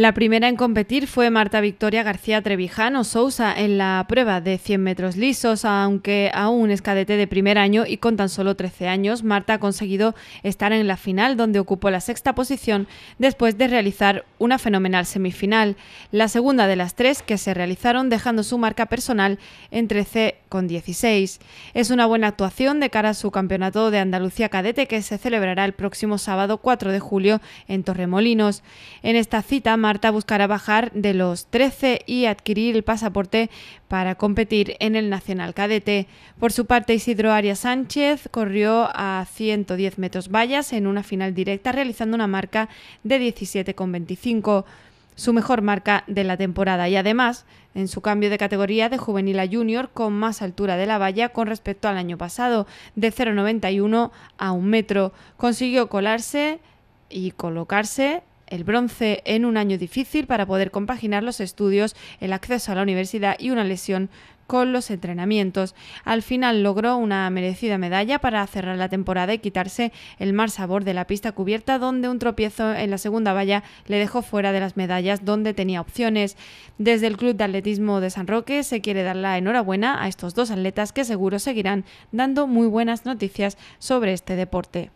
La primera en competir fue Marta Victoria García Trevijano Sousa en la prueba de 100 metros lisos, aunque aún es cadete de primer año y con tan solo 13 años, Marta ha conseguido estar en la final donde ocupó la sexta posición después de realizar una fenomenal semifinal, la segunda de las tres que se realizaron dejando su marca personal en 13 con 16. Es una buena actuación de cara a su campeonato de Andalucía Cadete que se celebrará el próximo sábado 4 de julio en Torremolinos. En esta cita, Marta buscará bajar de los 13 y adquirir el pasaporte para competir en el Nacional Cadete. Por su parte, Isidro Arias Sánchez corrió a 110 metros vallas en una final directa realizando una marca de 17,25 su mejor marca de la temporada y además en su cambio de categoría de juvenil a junior con más altura de la valla con respecto al año pasado, de 0,91 a un metro. Consiguió colarse y colocarse el bronce en un año difícil para poder compaginar los estudios, el acceso a la universidad y una lesión con los entrenamientos. Al final logró una merecida medalla para cerrar la temporada y quitarse el mal sabor de la pista cubierta donde un tropiezo en la segunda valla le dejó fuera de las medallas donde tenía opciones. Desde el Club de Atletismo de San Roque se quiere dar la enhorabuena a estos dos atletas que seguro seguirán dando muy buenas noticias sobre este deporte.